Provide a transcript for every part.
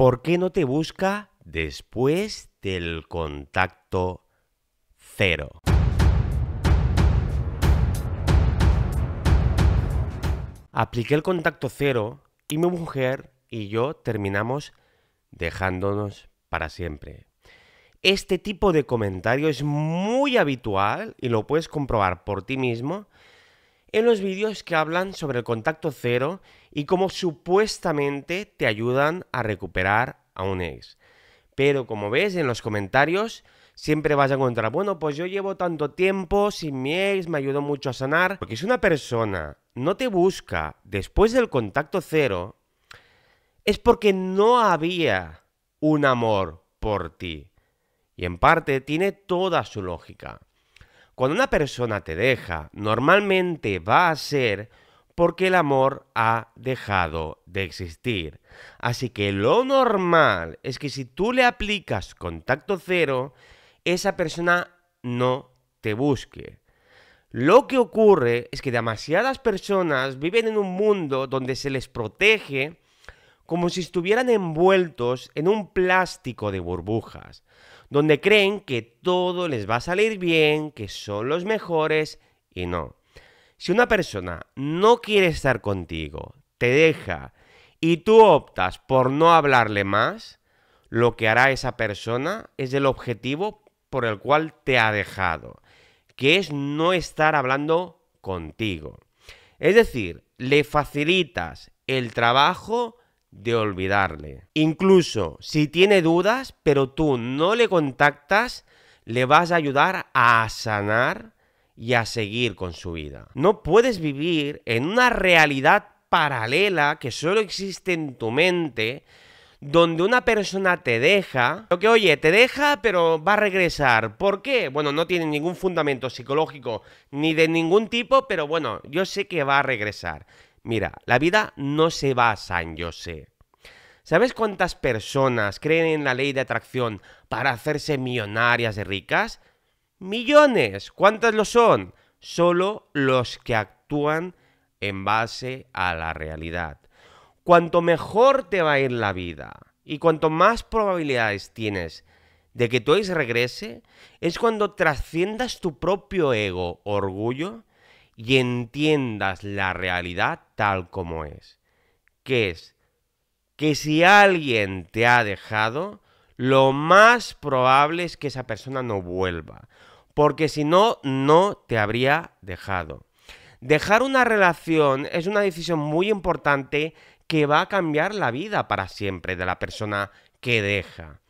¿Por qué no te busca después del contacto cero? Apliqué el contacto cero y mi mujer y yo terminamos dejándonos para siempre. Este tipo de comentario es muy habitual y lo puedes comprobar por ti mismo en los vídeos que hablan sobre el contacto cero y cómo supuestamente te ayudan a recuperar a un ex. Pero como ves en los comentarios, siempre vas a encontrar, bueno, pues yo llevo tanto tiempo sin mi ex, me ayudó mucho a sanar. Porque si una persona no te busca después del contacto cero, es porque no había un amor por ti. Y en parte tiene toda su lógica. Cuando una persona te deja, normalmente va a ser porque el amor ha dejado de existir. Así que lo normal es que si tú le aplicas contacto cero, esa persona no te busque. Lo que ocurre es que demasiadas personas viven en un mundo donde se les protege como si estuvieran envueltos en un plástico de burbujas donde creen que todo les va a salir bien, que son los mejores y no. Si una persona no quiere estar contigo, te deja y tú optas por no hablarle más, lo que hará esa persona es el objetivo por el cual te ha dejado, que es no estar hablando contigo. Es decir, le facilitas el trabajo de olvidarle. Incluso si tiene dudas, pero tú no le contactas, le vas a ayudar a sanar y a seguir con su vida. No puedes vivir en una realidad paralela que solo existe en tu mente, donde una persona te deja, lo que oye, te deja pero va a regresar. ¿Por qué? Bueno, no tiene ningún fundamento psicológico ni de ningún tipo, pero bueno, yo sé que va a regresar. Mira, la vida no se basa en yo sé. ¿Sabes cuántas personas creen en la ley de atracción para hacerse millonarias y ricas? Millones. ¿Cuántas lo son? Solo los que actúan en base a la realidad. Cuanto mejor te va a ir la vida y cuanto más probabilidades tienes de que tu ex regrese, es cuando trasciendas tu propio ego, orgullo, y entiendas la realidad tal como es. Que es que si alguien te ha dejado, lo más probable es que esa persona no vuelva. Porque si no, no te habría dejado. Dejar una relación es una decisión muy importante que va a cambiar la vida para siempre de la persona que deja.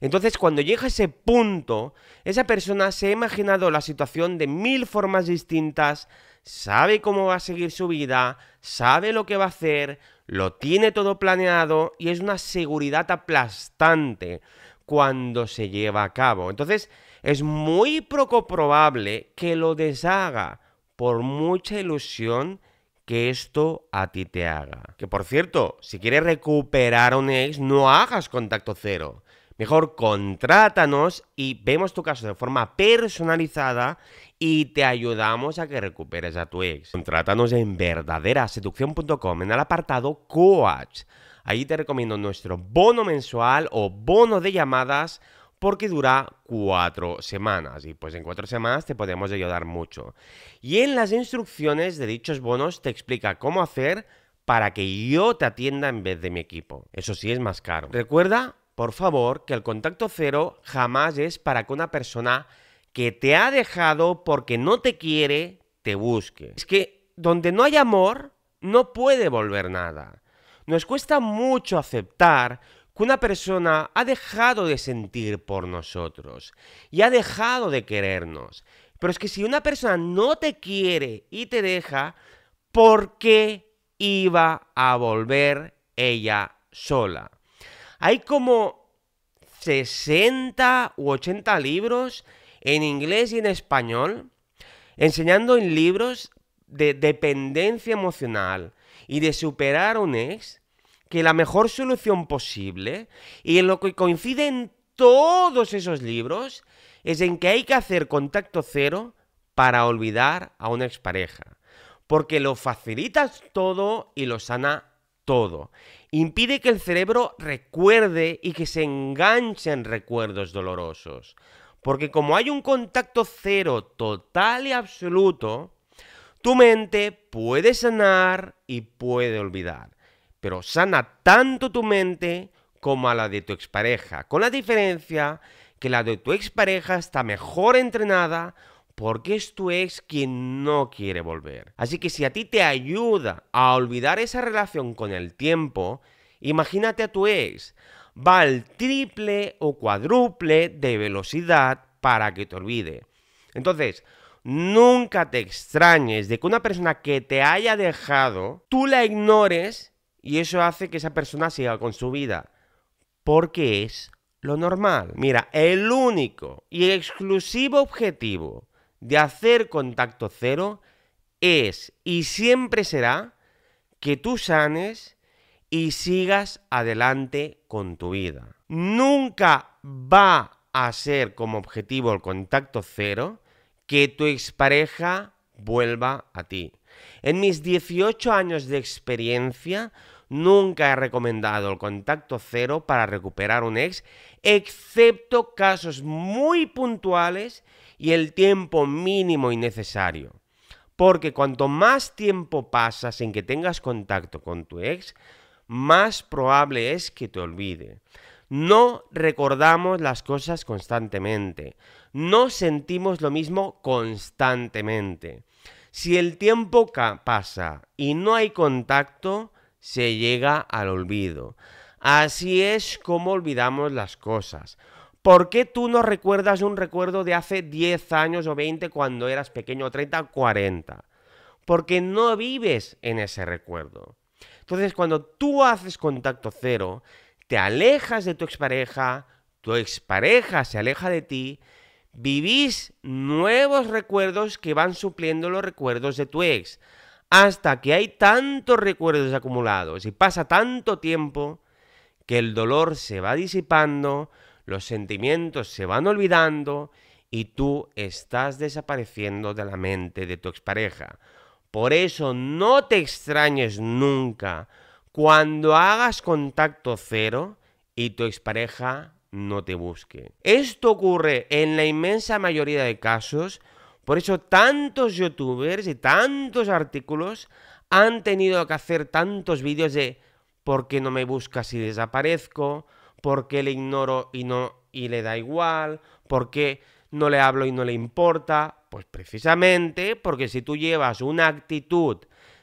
Entonces, cuando llega ese punto, esa persona se ha imaginado la situación de mil formas distintas, sabe cómo va a seguir su vida, sabe lo que va a hacer, lo tiene todo planeado y es una seguridad aplastante cuando se lleva a cabo. Entonces, es muy poco probable que lo deshaga por mucha ilusión que esto a ti te haga. Que por cierto, si quieres recuperar a un ex, no hagas contacto cero. Mejor contrátanos y vemos tu caso de forma personalizada y te ayudamos a que recuperes a tu ex. Contrátanos en verdaderaseducción.com en el apartado Coach. Ahí te recomiendo nuestro bono mensual o bono de llamadas porque dura cuatro semanas y pues en cuatro semanas te podemos ayudar mucho. Y en las instrucciones de dichos bonos te explica cómo hacer para que yo te atienda en vez de mi equipo. Eso sí es más caro. Recuerda por favor, que el contacto cero jamás es para que una persona que te ha dejado porque no te quiere, te busque. Es que donde no hay amor, no puede volver nada. Nos cuesta mucho aceptar que una persona ha dejado de sentir por nosotros y ha dejado de querernos. Pero es que si una persona no te quiere y te deja, ¿por qué iba a volver ella sola? Hay como 60 u 80 libros en inglés y en español enseñando en libros de dependencia emocional y de superar un ex que la mejor solución posible y en lo que coinciden todos esos libros es en que hay que hacer contacto cero para olvidar a una expareja, porque lo facilitas todo y lo sana todo. Impide que el cerebro recuerde y que se enganche en recuerdos dolorosos. Porque como hay un contacto cero total y absoluto, tu mente puede sanar y puede olvidar. Pero sana tanto tu mente como a la de tu expareja, con la diferencia que la de tu expareja está mejor entrenada porque es tu ex quien no quiere volver. Así que si a ti te ayuda a olvidar esa relación con el tiempo, imagínate a tu ex, va al triple o cuádruple de velocidad para que te olvide. Entonces, nunca te extrañes de que una persona que te haya dejado, tú la ignores y eso hace que esa persona siga con su vida. Porque es lo normal. Mira, el único y exclusivo objetivo de hacer contacto cero es y siempre será que tú sanes y sigas adelante con tu vida. Nunca va a ser como objetivo el contacto cero que tu expareja vuelva a ti. En mis 18 años de experiencia, nunca he recomendado el contacto cero para recuperar un ex, excepto casos muy puntuales y el tiempo mínimo y necesario. Porque cuanto más tiempo pasas en que tengas contacto con tu ex, más probable es que te olvide. No recordamos las cosas constantemente. No sentimos lo mismo constantemente. Si el tiempo pasa y no hay contacto, se llega al olvido. Así es como olvidamos las cosas. ¿Por qué tú no recuerdas un recuerdo de hace 10 años o 20 cuando eras pequeño, 30 o 40? Porque no vives en ese recuerdo. Entonces, cuando tú haces contacto cero, te alejas de tu expareja, tu expareja se aleja de ti, vivís nuevos recuerdos que van supliendo los recuerdos de tu ex. Hasta que hay tantos recuerdos acumulados y pasa tanto tiempo que el dolor se va disipando, los sentimientos se van olvidando y tú estás desapareciendo de la mente de tu expareja. Por eso no te extrañes nunca cuando hagas contacto cero y tu expareja no te busque. Esto ocurre en la inmensa mayoría de casos, por eso tantos youtubers y tantos artículos han tenido que hacer tantos vídeos de ¿por qué no me buscas si desaparezco? por qué le ignoro y no y le da igual, por qué no le hablo y no le importa, pues precisamente porque si tú llevas una actitud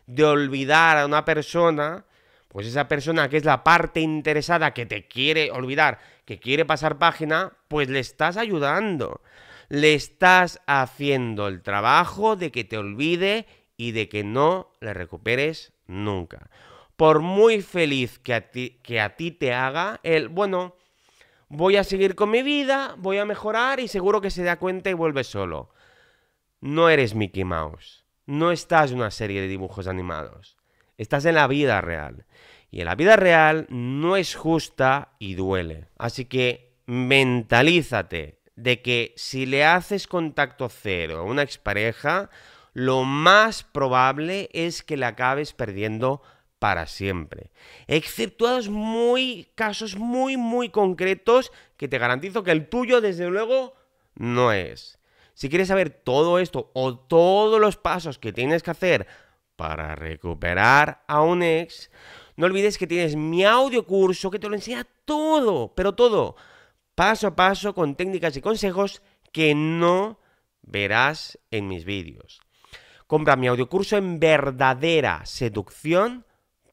de olvidar a una persona, pues esa persona que es la parte interesada que te quiere olvidar, que quiere pasar página, pues le estás ayudando. Le estás haciendo el trabajo de que te olvide y de que no le recuperes nunca por muy feliz que a ti, que a ti te haga, el, bueno, voy a seguir con mi vida, voy a mejorar y seguro que se da cuenta y vuelve solo. No eres Mickey Mouse, no estás en una serie de dibujos animados, estás en la vida real. Y en la vida real no es justa y duele. Así que mentalízate de que si le haces contacto cero a una expareja, lo más probable es que le acabes perdiendo para siempre. Exceptuados muy casos muy, muy concretos que te garantizo que el tuyo, desde luego, no es. Si quieres saber todo esto o todos los pasos que tienes que hacer para recuperar a un ex, no olvides que tienes mi audio curso que te lo enseña todo, pero todo, paso a paso con técnicas y consejos que no verás en mis vídeos. Compra mi audio curso en verdadera seducción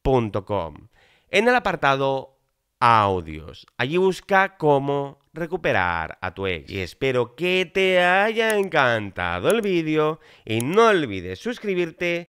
en el apartado Audios, allí busca cómo recuperar a tu ex. Y espero que te haya encantado el vídeo y no olvides suscribirte